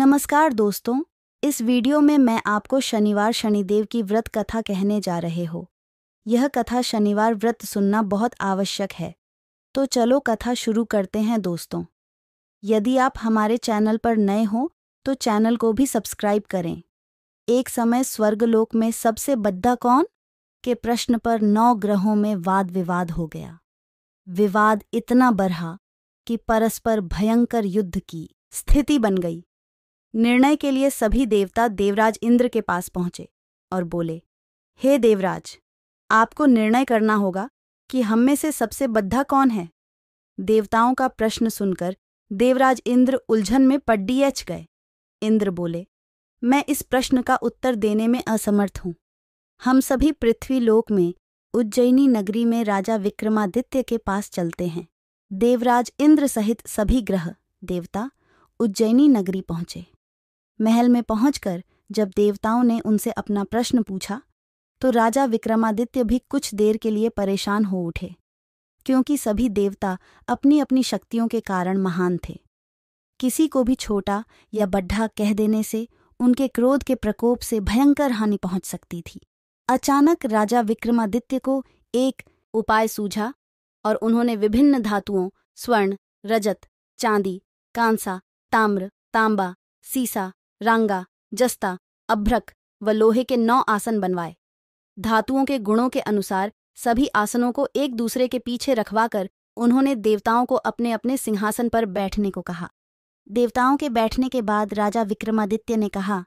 नमस्कार दोस्तों इस वीडियो में मैं आपको शनिवार शनिदेव की व्रत कथा कहने जा रहे हो यह कथा शनिवार व्रत सुनना बहुत आवश्यक है तो चलो कथा शुरू करते हैं दोस्तों यदि आप हमारे चैनल पर नए हो तो चैनल को भी सब्सक्राइब करें एक समय स्वर्गलोक में सबसे बद्दा कौन के प्रश्न पर नौ ग्रहों में वाद विवाद हो गया विवाद इतना बढ़ा कि परस्पर भयंकर युद्ध की स्थिति बन गई निर्णय के लिए सभी देवता देवराज इंद्र के पास पहुंचे और बोले हे देवराज आपको निर्णय करना होगा कि हम में से सबसे बद्धा कौन है देवताओं का प्रश्न सुनकर देवराज इंद्र उलझन में पड्डीएच गए इंद्र बोले मैं इस प्रश्न का उत्तर देने में असमर्थ हूं हम सभी पृथ्वी लोक में उज्जैनी नगरी में राजा विक्रमादित्य के पास चलते हैं देवराज इंद्र सहित सभी ग्रह देवता उज्जैनी नगरी पहुंचे महल में पहुंचकर जब देवताओं ने उनसे अपना प्रश्न पूछा तो राजा विक्रमादित्य भी कुछ देर के लिए परेशान हो उठे क्योंकि सभी देवता अपनी अपनी शक्तियों के कारण महान थे किसी को भी छोटा या बड्ढा कह देने से उनके क्रोध के प्रकोप से भयंकर हानि पहुंच सकती थी अचानक राजा विक्रमादित्य को एक उपाय सूझा और उन्होंने विभिन्न धातुओं स्वर्ण रजत चांदी कांसा ताम्र तांबा सीसा रांगा जस्ता अभ्रक व लोहे के नौ आसन बनवाए धातुओं के गुणों के अनुसार सभी आसनों को एक दूसरे के पीछे रखवाकर उन्होंने देवताओं को अपने अपने सिंहासन पर बैठने को कहा देवताओं के बैठने के बाद राजा विक्रमादित्य ने कहा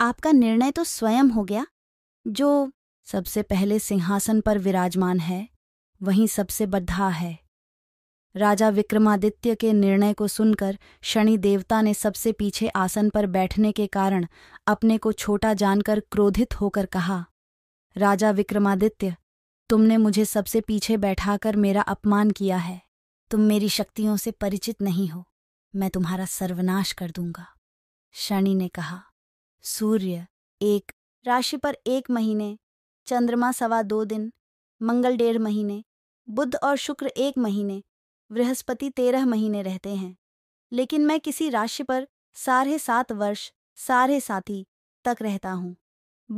आपका निर्णय तो स्वयं हो गया जो सबसे पहले सिंहासन पर विराजमान है वहीं सबसे बद्धा है राजा विक्रमादित्य के निर्णय को सुनकर शनि देवता ने सबसे पीछे आसन पर बैठने के कारण अपने को छोटा जानकर क्रोधित होकर कहा राजा विक्रमादित्य तुमने मुझे सबसे पीछे बैठाकर मेरा अपमान किया है तुम मेरी शक्तियों से परिचित नहीं हो मैं तुम्हारा सर्वनाश कर दूंगा शनि ने कहा सूर्य एक राशि पर एक महीने चंद्रमा सवा दो दिन मंगल डेढ़ महीने बुध और शुक्र एक महीने बृहस्पति तेरह महीने रहते हैं लेकिन मैं किसी राशि पर साढ़े सात वर्ष साढ़े साथी तक रहता हूँ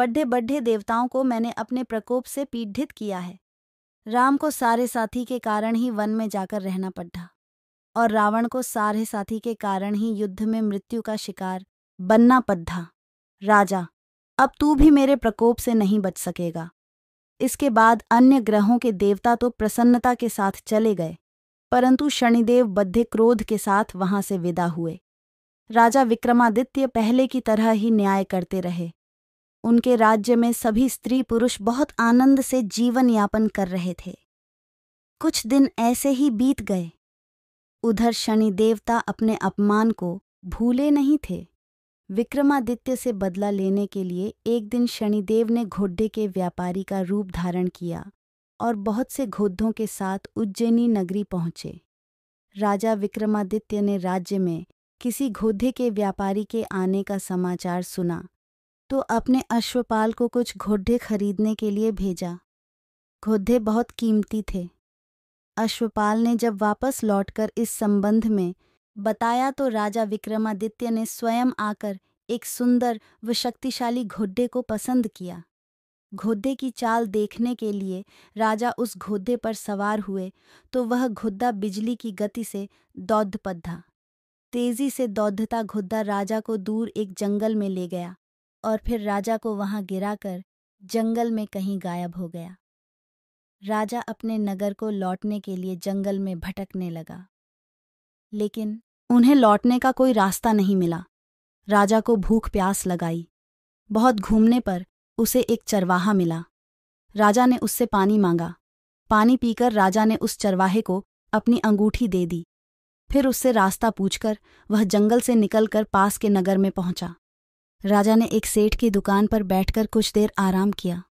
बड्ढे बड्ढे देवताओं को मैंने अपने प्रकोप से पीड़ित किया है राम को सारे साथी के कारण ही वन में जाकर रहना पड़ा और रावण को सारे साथी के कारण ही युद्ध में मृत्यु का शिकार बनना पड़ा राजा अब तू भी मेरे प्रकोप से नहीं बच सकेगा इसके बाद अन्य ग्रहों के देवता तो प्रसन्नता के साथ चले गए परंतु शनिदेव बद्धे क्रोध के साथ वहां से विदा हुए राजा विक्रमादित्य पहले की तरह ही न्याय करते रहे उनके राज्य में सभी स्त्री पुरुष बहुत आनंद से जीवन यापन कर रहे थे कुछ दिन ऐसे ही बीत गए उधर शनि देवता अपने अपमान को भूले नहीं थे विक्रमादित्य से बदला लेने के लिए एक दिन शनिदेव ने घोड्डे के व्यापारी का रूप धारण किया और बहुत से घोद्धों के साथ उज्जैनी नगरी पहुंचे राजा विक्रमादित्य ने राज्य में किसी घोधे के व्यापारी के आने का समाचार सुना तो अपने अश्वपाल को कुछ घोड्ढे खरीदने के लिए भेजा घोधे बहुत कीमती थे अश्वपाल ने जब वापस लौटकर इस संबंध में बताया तो राजा विक्रमादित्य ने स्वयं आकर एक सुंदर व शक्तिशाली घोड्डे को पसंद किया घोदे की चाल देखने के लिए राजा उस घोदे पर सवार हुए तो वह घुद्दा बिजली की गति से दौध पद्धा तेजी से दौधता घुद्दा राजा को दूर एक जंगल में ले गया और फिर राजा को वहां गिराकर जंगल में कहीं गायब हो गया राजा अपने नगर को लौटने के लिए जंगल में भटकने लगा लेकिन उन्हें लौटने का कोई रास्ता नहीं मिला राजा को भूख प्यास लगाई बहुत घूमने पर उसे एक चरवाहा मिला राजा ने उससे पानी मांगा पानी पीकर राजा ने उस चरवाहे को अपनी अंगूठी दे दी फिर उससे रास्ता पूछकर वह जंगल से निकलकर पास के नगर में पहुंचा राजा ने एक सेठ की दुकान पर बैठकर कुछ देर आराम किया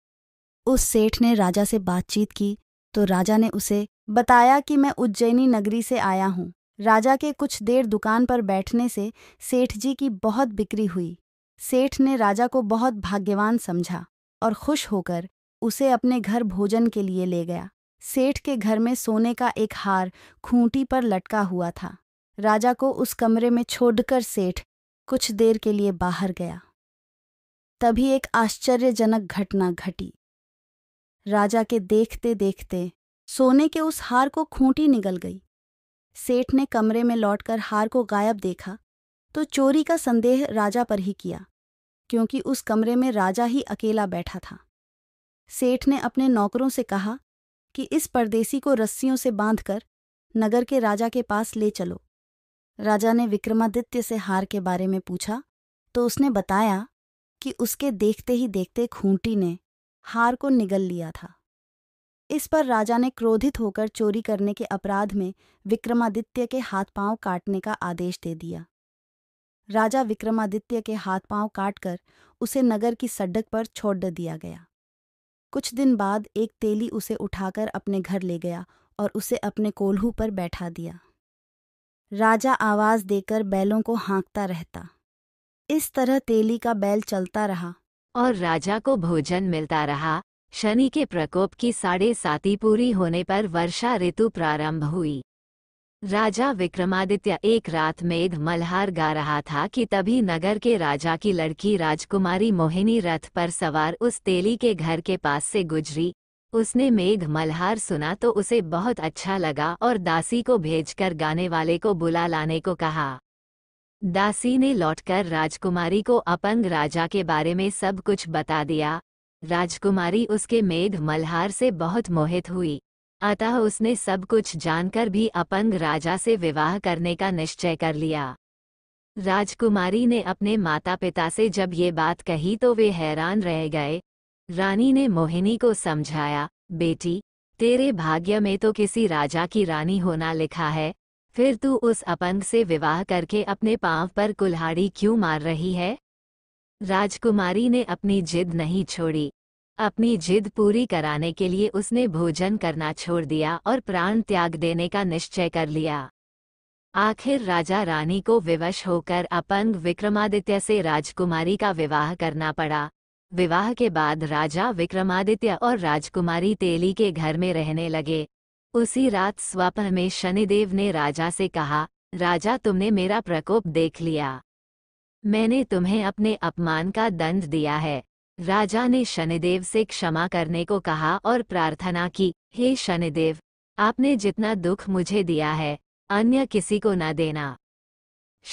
उस सेठ ने राजा से बातचीत की तो राजा ने उसे बताया कि मैं उज्जैनी नगरी से आया हूँ राजा के कुछ देर दुकान पर बैठने से सेठ जी की बहुत बिक्री हुई सेठ ने राजा को बहुत भाग्यवान समझा और खुश होकर उसे अपने घर भोजन के लिए ले गया सेठ के घर में सोने का एक हार खूंटी पर लटका हुआ था राजा को उस कमरे में छोड़कर सेठ कुछ देर के लिए बाहर गया तभी एक आश्चर्यजनक घटना घटी राजा के देखते देखते सोने के उस हार को खूंटी निकल गई सेठ ने कमरे में लौटकर हार को गायब देखा तो चोरी का संदेह राजा पर ही किया क्योंकि उस कमरे में राजा ही अकेला बैठा था सेठ ने अपने नौकरों से कहा कि इस परदेसी को रस्सियों से बांधकर नगर के राजा के पास ले चलो राजा ने विक्रमादित्य से हार के बारे में पूछा तो उसने बताया कि उसके देखते ही देखते खूंटी ने हार को निगल लिया था इस पर राजा ने क्रोधित होकर चोरी करने के अपराध में विक्रमादित्य के हाथ पांव काटने का आदेश दे दिया राजा विक्रमादित्य के हाथ पांव काटकर उसे नगर की सड़क पर छोड़ दिया गया कुछ दिन बाद एक तेली उसे उठाकर अपने घर ले गया और उसे अपने कोल्हू पर बैठा दिया राजा आवाज देकर बैलों को हाँकता रहता इस तरह तेली का बैल चलता रहा और राजा को भोजन मिलता रहा शनि के प्रकोप की साढ़े साती पूरी होने पर वर्षा ऋतु प्रारंभ हुई राजा विक्रमादित्य एक रात मेघ मल्हार गा रहा था कि तभी नगर के राजा की लड़की राजकुमारी मोहिनी रथ पर सवार उस तेली के घर के पास से गुजरी उसने मेघ मल्हार सुना तो उसे बहुत अच्छा लगा और दासी को भेजकर गाने वाले को बुला लाने को कहा दासी ने लौटकर राजकुमारी को अपंग राजा के बारे में सब कुछ बता दिया राजकुमारी उसके मेघ मल्हार से बहुत मोहित हुई अतः उसने सब कुछ जानकर भी अपंग राजा से विवाह करने का निश्चय कर लिया राजकुमारी ने अपने माता पिता से जब ये बात कही तो वे हैरान रह गए रानी ने मोहिनी को समझाया बेटी तेरे भाग्य में तो किसी राजा की रानी होना लिखा है फिर तू उस अपंग से विवाह करके अपने पांव पर कुल्हाड़ी क्यों मार रही है राजकुमारी ने अपनी जिद नहीं छोड़ी अपनी जिद पूरी कराने के लिए उसने भोजन करना छोड़ दिया और प्राण त्याग देने का निश्चय कर लिया आखिर राजा रानी को विवश होकर अपंग विक्रमादित्य से राजकुमारी का विवाह करना पड़ा विवाह के बाद राजा विक्रमादित्य और राजकुमारी तेली के घर में रहने लगे उसी रात स्वप्न में शनिदेव ने राजा से कहा राजा तुमने मेरा प्रकोप देख लिया मैंने तुम्हें अपने अपमान का दंड दिया है राजा ने शनिदेव से क्षमा करने को कहा और प्रार्थना की हे शनिदेव आपने जितना दुख मुझे दिया है अन्य किसी को न देना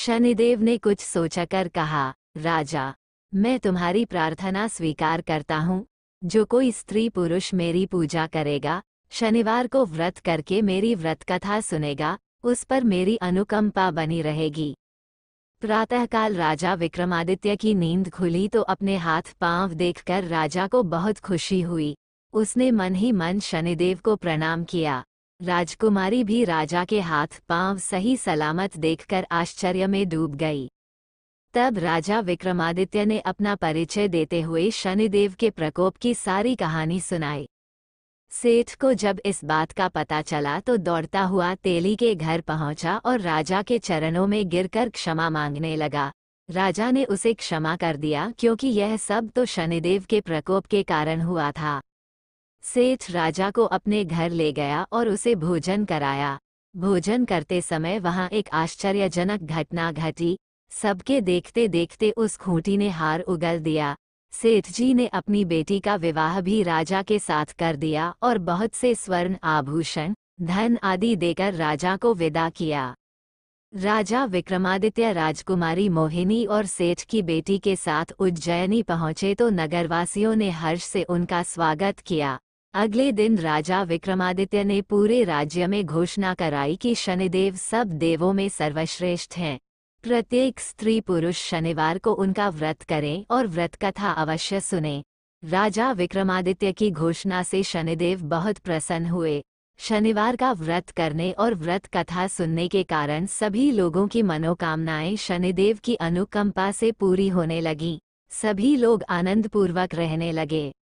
शनिदेव ने कुछ सोचकर कहा राजा मैं तुम्हारी प्रार्थना स्वीकार करता हूँ जो कोई स्त्री पुरुष मेरी पूजा करेगा शनिवार को व्रत करके मेरी व्रत कथा सुनेगा उस पर मेरी अनुकंपा बनी रहेगी प्रातःकाल राजा विक्रमादित्य की नींद खुली तो अपने हाथ पांव देखकर राजा को बहुत खुशी हुई उसने मन ही मन शनिदेव को प्रणाम किया राजकुमारी भी राजा के हाथ पांव सही सलामत देखकर आश्चर्य में डूब गई तब राजा विक्रमादित्य ने अपना परिचय देते हुए शनिदेव के प्रकोप की सारी कहानी सुनाई सेठ को जब इस बात का पता चला तो दौड़ता हुआ तेली के घर पहुंचा और राजा के चरणों में गिरकर क्षमा मांगने लगा राजा ने उसे क्षमा कर दिया क्योंकि यह सब तो शनिदेव के प्रकोप के कारण हुआ था सेठ राजा को अपने घर ले गया और उसे भोजन कराया भोजन करते समय वहां एक आश्चर्यजनक घटना घटी सबके देखते देखते उस खूंटी ने हार उगल दिया सेठ जी ने अपनी बेटी का विवाह भी राजा के साथ कर दिया और बहुत से स्वर्ण आभूषण धन आदि देकर राजा को विदा किया राजा विक्रमादित्य राजकुमारी मोहिनी और सेठ की बेटी के साथ उज्जैनी पहुंचे तो नगरवासियों ने हर्ष से उनका स्वागत किया अगले दिन राजा विक्रमादित्य ने पूरे राज्य में घोषणा कराई कि शनिदेव सब देवों में सर्वश्रेष्ठ हैं प्रत्येक स्त्री पुरुष शनिवार को उनका व्रत करें और व्रत कथा अवश्य सुने राजा विक्रमादित्य की घोषणा से शनिदेव बहुत प्रसन्न हुए शनिवार का व्रत करने और व्रत कथा सुनने के कारण सभी लोगों की मनोकामनाएं शनिदेव की अनुकंपा से पूरी होने लगीं सभी लोग आनंदपूर्वक रहने लगे